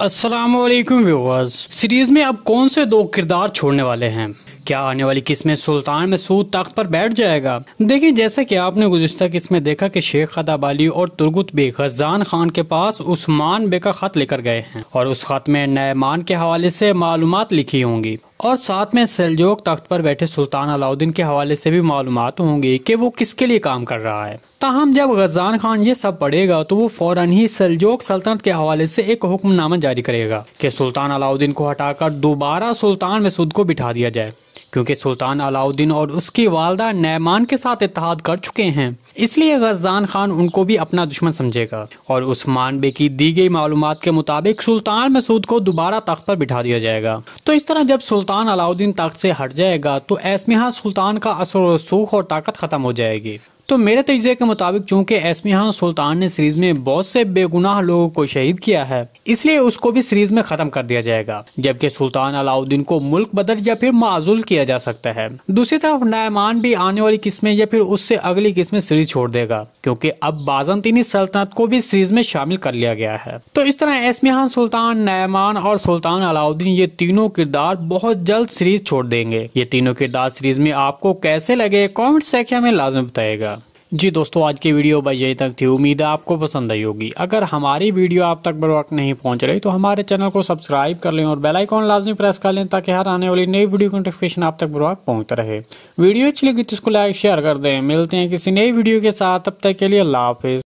अस्सलाम वालेकुम viewers series में अब कौन से दो किरदार छोड़ने वाले हैं क्या आने वाली किस्म में सुल्तान मसूद ताकत पर बैठ जाएगा देखिए जैसा कि आपने गुजशत किस्म में देखा कि शेख खदाब अली और तुर्गुत बेग गजान खान के पास उस्मान बे का खत लेकर गए हैं और उस खत में नयमान के हवाले से मालूम लिखी होंगी और साथ में सेलजोक तख्त पर बैठे सुल्तान अलाउद्दीन के हवाले से भी मालूम होंगी कि वो किसके लिए काम कर रहा है ताहम जब गजान खान ये सब पढ़ेगा तो वो फौरन ही सलजोक सल्तनत के हवाले से एक हुक्मनामा जारी करेगा कि सुल्तान अलाउद्दीन को हटाकर दोबारा सुल्तान मसूद को बिठा दिया जाए क्योंकि सुल्तान अलाउद्दीन और उसकी वालदा नैमान के साथ इतिहाद कर चुके हैं इसलिए गजान खान उनको भी अपना दुश्मन समझेगा और उस्मान बे की दी गई मालूम के मुताबिक सुल्तान मसूद को दोबारा तख्त पर बिठा दिया जाएगा तो इस तरह जब सुल्तान अलाउद्दीन तख्त से हट जाएगा तो ऐसमिहा सुल्तान का असर रसूख और ताकत खत्म हो जाएगी तो मेरे तजे के मुताबिक चूंकि एसमिहान सुल्तान ने सीरीज में बहुत से बेगुनाह लोगों को शहीद किया है इसलिए उसको भी सीरीज में खत्म कर दिया जाएगा जबकि सुल्तान अलाउद्दीन को मुल्क बदल या फिर माजूल किया जा सकता है दूसरी तरफ नयमान भी आने वाली किस्में या फिर उससे अगली किस्में सीरीज छोड़ देगा क्योंकि अब बाजंतीनी सल्तनत को भी सीरीज में शामिल कर लिया गया है तो इस तरह एसमिहान सुल्तान नयमान और सुल्तान अलाउद्दीन ये तीनों किरदार बहुत जल्द सीरीज छोड़ देंगे ये तीनों किरदार सीरीज में आपको कैसे लगे कॉमेंट सेक्शन में लाजम बताएगा जी दोस्तों आज की वीडियो बस यही तक थी उम्मीद है आपको पसंद आई होगी अगर हमारी वीडियो आप तक बर वक्त नहीं पहुंच रही तो हमारे चैनल को सब्सक्राइब कर लें और बेल आइकॉन लाजमी प्रेस कर लें ताकि हर आने वाली नई वीडियो की नोटिफिकेशन आप तक बर वक्त पहुँचता रहे वीडियो अच्छी लगी तो इसको लाइक शेयर कर दें मिलते हैं किसी नई वीडियो के साथ तब तक के लिए अल्लाह हाफिज़